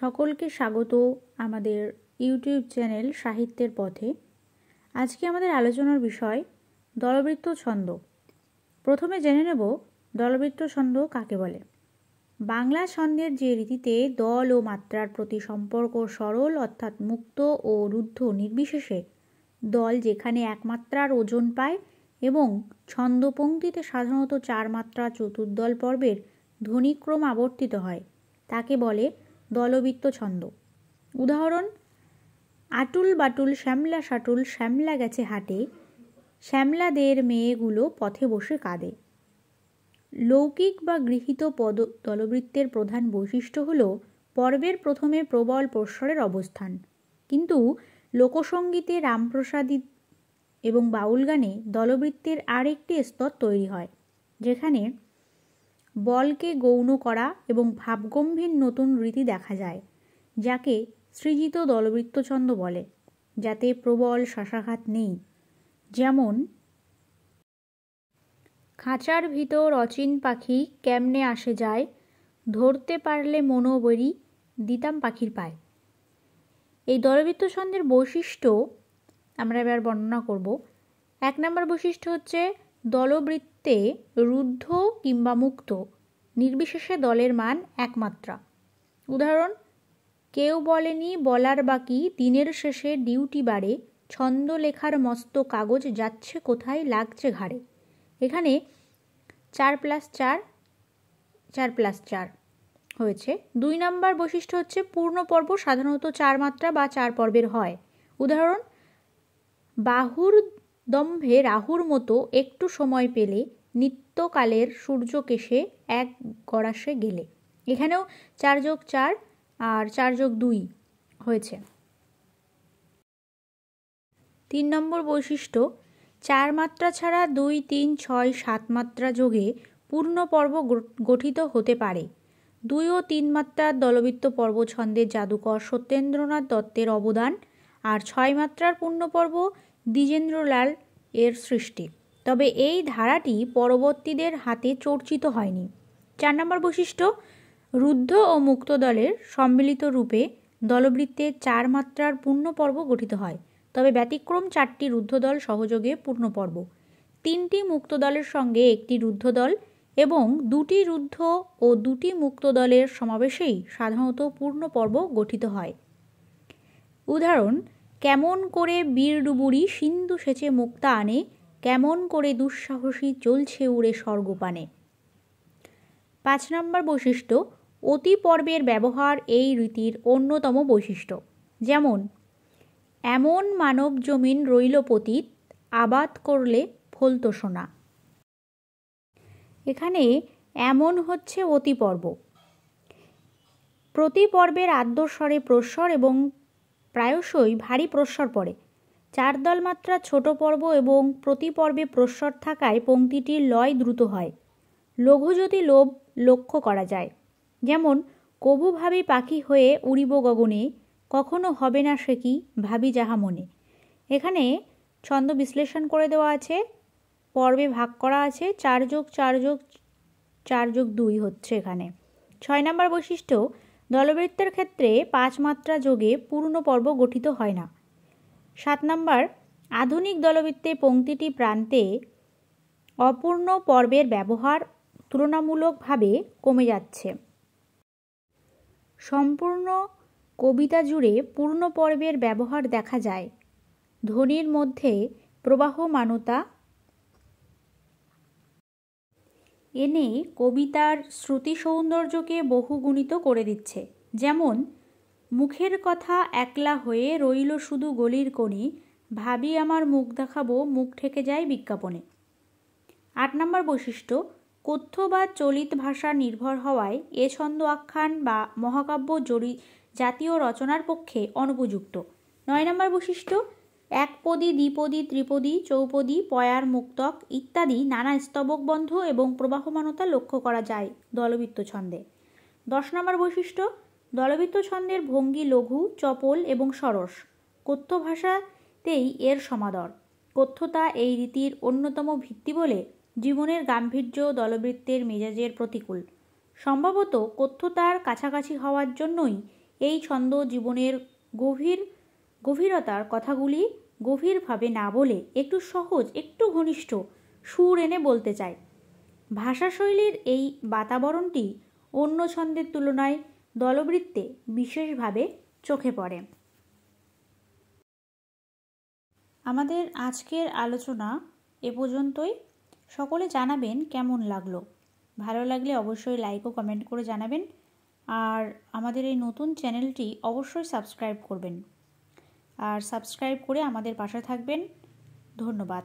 সকলকে স্বাগত আমাদের ইউটিউব চ্যানেল সাহিত্যের পথে আজকে আমাদের আলোচনার বিষয় দলবৃত্ত ছন্দ প্রথমে জেনে নেব দলবৃত্ত ছন্দ কাকে বলে বাংলা ছন্দের যে রীতিতে দল ও মাত্রার প্রতি সম্পর্ক সরল অর্থাৎ মুক্ত ও রুদ্ধ নির্বিশেষে দল যেখানে একমাত্রার ওজন পায় এবং ছন্দপঙ্ক্তিতে সাধারণত চার মাত্রা চতুর্দল পর্বের ধ্বনিক্রম আবর্তিত হয় তাকে বলে দলবৃত্ত ছন্দ উদাহরণ আটুল বাটুল শ্যামলা সাটুল শ্যামলা গেছে হাটে শ্যামলাদের মেয়েগুলো পথে বসে কাঁদে লৌকিক বা গৃহীত পদ দলবৃত্তের প্রধান বৈশিষ্ট্য হল পর্বের প্রথমে প্রবল প্রস্বরের অবস্থান কিন্তু লোকসঙ্গীতে রামপ্রসাদী এবং বাউল গানে দলবৃত্তের আরেকটি স্তর তৈরি হয় যেখানে বলকে গৌণ করা এবং ভাবগম্ভীর নতুন রীতি দেখা যায় যাকে সৃজিত দলবৃত্তছন্দ বলে যাতে প্রবল শ্বাসাঘাত নেই যেমন খাঁচার ভিতর অচিন পাখি কেমনে আসে যায় ধরতে পারলে মনোবরি দিতাম পাখির পায় এই দলবৃত্ত ছন্দের বৈশিষ্ট্য আমরা এবার বর্ণনা করব এক নম্বর বৈশিষ্ট্য হচ্ছে দলবৃত্ত তে রুদ্ধ কিংবা মুক্ত নির্বিশেষে দলের মান একমাত্রা উদাহরণ কেউ বলেনি বলার বাকি দিনের শেষে ডিউটি বাড়ে ছন্দ লেখার মস্ত কাগজ যাচ্ছে কোথায় লাগছে ঘাড়ে এখানে চার প্লাস চার চার প্লাস চার হয়েছে দুই নাম্বার বৈশিষ্ট্য হচ্ছে পূর্ণ পর্ব সাধারণত চার মাত্রা বা চার পর্বের হয় উদাহরণ বাহুর দম্ভে রাহুর মতো একটু সময় পেলে নিত্যকালের সূর্যকে সে এক গড়াসে গেলে এখানেও চার যোগ চার আর চার যোগ দুই হয়েছে তিন নম্বর বৈশিষ্ট্য চার মাত্রা ছাড়া দুই তিন ছয় সাত মাত্রা যোগে পূর্ণ পর্ব গঠিত হতে পারে দুই ও তিন মাত্রার দলবিত্ত পর্ব ছন্দের জাদুকর সত্যেন্দ্রনাথ দত্তের অবদান আর ছয় মাত্রার পূর্ণ পর্ব দ্বিজেন্দ্রলাল এর সৃষ্টি তবে এই ধারাটি পরবর্তীদের হাতে চর্চিত হয়নি চার নম্বর বৈশিষ্ট্য রুদ্ধ ও মুক্ত দলের সম্মিলিত রূপে দলবৃত্তে চার মাত্রার পূর্ণ পর্ব গঠিত হয় তবে ব্যতিক্রম চারটি রুদ্ধদল সহযোগে পূর্ণপর্ব তিনটি মুক্ত দলের সঙ্গে একটি রুদ্ধ দল এবং দুটি রুদ্ধ ও দুটি মুক্ত দলের সমাবেশেই সাধারণত পূর্ণ পর্ব গঠিত হয় উদাহরণ কেমন করে বীরডুবুরি সিন্ধু সেচে মুক্তা আনে কেমন করে দুঃসাহসী চলছে উড়ে স্বর্গপানে পাঁচ নম্বর বৈশিষ্ট্য অতি পর্বের ব্যবহার এই রীতির অন্যতম বৈশিষ্ট্য যেমন এমন মানব জমিন রইল পতীত আবাদ করলে ফলত সোনা এখানে এমন হচ্ছে অতি পর্ব প্রতি পর্বের আদ্যস্বরে প্রস্বর এবং প্রায়শই ভারী প্রস্বর পড়ে চার দল মাত্রা ছোট পর্ব এবং প্রতি পর্বে প্রস্বর থাকায় পংক্তিটির লয় দ্রুত হয় যদি লোভ লক্ষ্য করা যায় যেমন কবুভাবে পাখি হয়ে উড়িব গগনে কখনো হবে না সে কি ভাবি যাহা মনে এখানে ছন্দ বিশ্লেষণ করে দেওয়া আছে পর্বে ভাগ করা আছে চার যোগ চার যোগ চার যোগ দুই হচ্ছে এখানে ছয় নম্বর বৈশিষ্ট্য দলবৃত্তের ক্ষেত্রে পাঁচ মাত্রা যোগে পূর্ণ পর্ব গঠিত হয় না সাত নম্বর আধুনিক দলবৃত্তে পংক্তিটি প্রান্তে অপূর্ণ পর্বের ব্যবহার তুলনামূলকভাবে কমে যাচ্ছে সম্পূর্ণ কবিতা জুড়ে পূর্ণ পর্বের ব্যবহার দেখা যায় ধ্বনির মধ্যে প্রবাহমানতা এনে কবিতার শ্রুতি সৌন্দর্যকে বহুগুণিত করে দিচ্ছে যেমন মুখের কথা একলা হয়ে রইল শুধু গলির কোণে ভাবি আমার মুখ দেখাবো মুখ ঠেকে যায় বিজ্ঞাপনে আট নম্বর বৈশিষ্ট্য কথ্য বা চলিত ভাষা নির্ভর হওয়ায় এ ছন্দ আখ্যান বা মহাকাব্য জড়ি জাতীয় রচনার পক্ষে অনুপযুক্ত নয় নম্বর বৈশিষ্ট্য একপদী দ্বিপদী ত্রিপদী চৌপদী পয়ার মুক্তক ইত্যাদি নানা স্তবকবন্ধ এবং প্রবাহমানতা লক্ষ্য করা যায় দলবৃত্ত ছন্দে দশ নম্বর বৈশিষ্ট্য দলবৃত্ত ছন্দের ভঙ্গি লঘু চপল এবং সরস কথ্য ভাষাতেই এর সমাদর কথ্যতা এই রীতির অন্যতম ভিত্তি বলে জীবনের গাম্ভীর্য দলবৃত্তের মেজাজের প্রতিকূল সম্ভবত কথ্যতার কাছাকাছি হওয়ার জন্যই এই ছন্দ জীবনের গভীর গভীরতার কথাগুলি গভীরভাবে না বলে একটু সহজ একটু ঘনিষ্ঠ সুর এনে বলতে চায় ভাষাশৈলীর এই বাতাবরণটি অন্য ছন্দের তুলনায় দলবৃত্তে বিশেষভাবে চোখে পড়ে আমাদের আজকের আলোচনা এ পর্যন্তই সকলে জানাবেন কেমন লাগলো ভালো লাগলে অবশ্যই লাইক ও কমেন্ট করে জানাবেন আর আমাদের এই নতুন চ্যানেলটি অবশ্যই সাবস্ক্রাইব করবেন আর সাবস্ক্রাইব করে আমাদের পাশে থাকবেন ধন্যবাদ